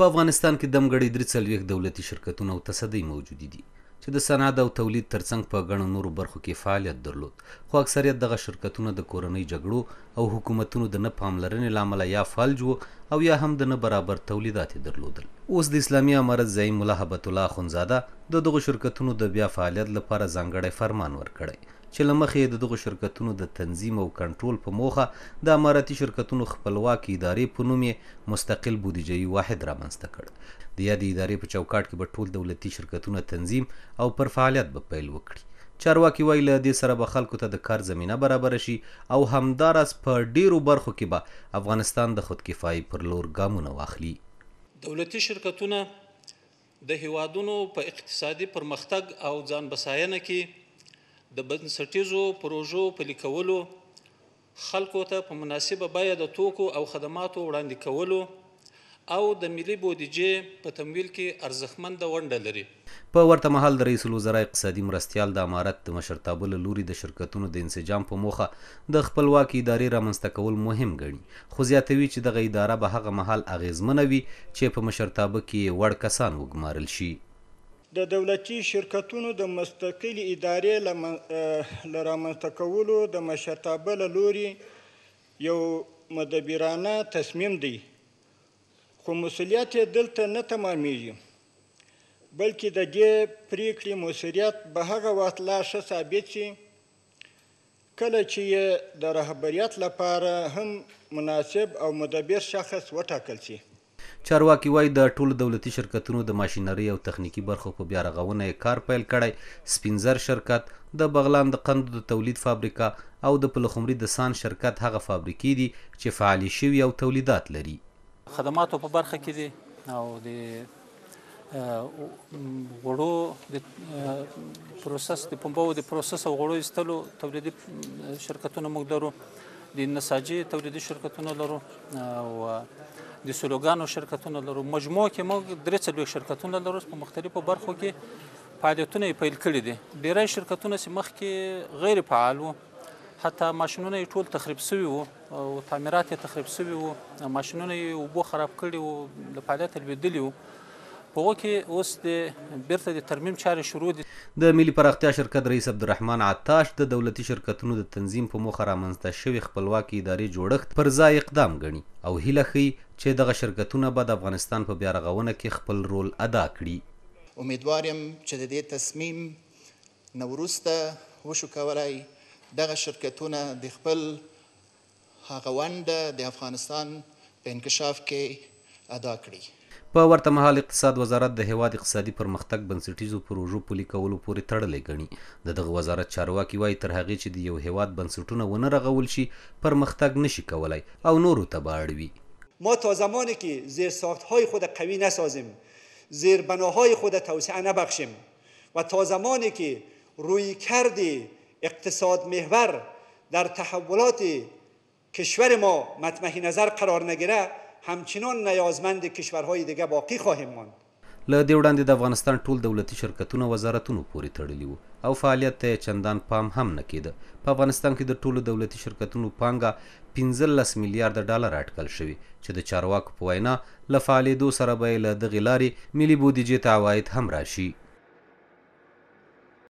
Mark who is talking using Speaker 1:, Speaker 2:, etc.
Speaker 1: په افغانستان کې د مګړې درې څلويخ دولتي شرکتونه او تصدۍ موجود دي چې د صنعت او تولید ترڅنګ په ګڼو نورو برخو کې فعالیت درلود خو اکثریت دغه شرکتونه د کورنۍ جګړو او حکومتونو د نه پاملرنې لامل یا فلج وو او یا هم د نه برابر تولیدات درلودل اوس د اسلامي امارت زعیم مولا حبت الله خنزاده د دغه شرکتونو د بیا فعالیت لپاره ځانګړی فرمان ورکړی چې لمخې د دغه شرکتونو د تنظیم او کنټرول په موخه د اماراتي شرکتونو خپلواک ادارې په نوم مستقل بودیجه واحد رامنځته کړ د یادې ادارې په چوکاټ کې به ټول دولتي شرکتونه تنظیم او پر فعالیت به پیل وکړي چارواکي وایي له دې سره به خلکو ته د کار زمینه برابر شي او همداراز په ډیرو برخو کې به افغانستان د خودکفایي پر لور ګامونه واخلي
Speaker 2: دولتي شرکتونه د هیوادونو په اقتصادي پرمختګ او ځان بساینه کې د بنسټیزو پروژو په لیکولو خلکو ته په مناسبه بیه د توکو او خدماتو وړاندې کولو او د ملي بودیجې په تمویل کې ارزښتمنده ونډه لري
Speaker 1: په ورته مهال د رئیس الوزرا اقتصادي مرستيال د امارت د مشرتابه له لوري د شرکتونو د انسجام په موخه د خپلواکي ادارې رامنځته کول مهم ګڼي خو زیاتوي چې دغه اداره به هغه مهال اغیزمنه وي چې په مشرتابه کې وړ کسان وګمارل شي
Speaker 3: د دولتي شرکتونو د مستقلي ادارې لرامنځته کولو د مشرتابه له لوري یو مدبرانه تصمیم دی خو مسولیت یې دلته نه تمامیږي بلکې د دې پریکړې مسولیت به هغه وخت لا ښه ثابت شي کله چې یې د رهبریت لپاره هم مناسب او مدبر شخص وټاکل شي
Speaker 1: چارواکي وای د ټولو دولتي شرکتونو د ماشينري او تخنیکی برخو په بیا رغونه کار پیل کړی سپینزر شرکت د بغلان د قند د تولید فابریکه او د پلخمري د سان شرکت هغه فابریکې دي چې فعالي شوي او تولیدات لري
Speaker 2: خدماتو په برخه کې دي او د غړو د پروسس د پنبو د پروسس او غړو ایستلو تولیدي شرکتونه موږ لرو د نساجي تولیدي شرکتونه لرو او د سلوګانو شرکتونه لرو مجموع کې موږ درې څلوي شرکتونه لرو په مختلفو برخو کې فعالیتونه پیل کړي دي ډیری شرکتونه چې مخکې غیر فعال وو حتی ماشینونه یې ټول تخریب شوي وو او تعمیرات یې تخریب شوي وو ماشینونه یې اوبو خراب کړي وو له فعالیته لوېدلي وو په وو کې اوس د بیرته د ترمیم چارې شروع دي
Speaker 1: د ملي پراختیا شرکت رئیس عبدالرحمن عطاش د دولتي شرکتونو د تنظیم په موخه رامنځته شوي خپلواکي ادارې جوړښت پر ځای اقدام ګڼي او هیله ښیي چې دغه شرکتونه به د افغانستان په بیا رغونه کې خپل رول ادا کړي
Speaker 3: امیدوار یم چې د دې
Speaker 2: تصمیم نه وروسته وشو کولی دغه شرکتونه د
Speaker 3: خپل هغه ونده د افغانستان په انکشاف کې ادا کړي
Speaker 1: په ورته مهال اقتصاد وزارت د هیواد اقتصادي پرمختګ بنسټیزو پروژو پلي کولو پورې تړلې ګڼي د دغه وزارت چارواکي وایي تر هغې چې د یو هیواد بنسټونه ونه رغول شي پرمختګ نشي کولای او نورو ته به اړوي
Speaker 3: ما تا زمانی که زیرساختهای خود قوی نسازیم زیربناهای خود توسعه نبخشیم و تا زمانی که روی کردی اقتصاد محور در تحولات کشور ما مطمح نظر قرار نگیره همچنان نیازمند کشورهای دیگه باقی خواهیم ماند
Speaker 1: له دې وړاندې د افغانستان ټول دولتي شرکتونه وزارتونو پورې تړلي وو او فعالیت ته چندان پام هم نه کېده په افغانستان کې د ټولو دولتي شرکتونو پانګه 15 میلیارډ ډالر اټکل شوی چې د چارواکو په وینا له فعالېدو سره به له دغې لارې ملي بودیجې ته عواید هم راشي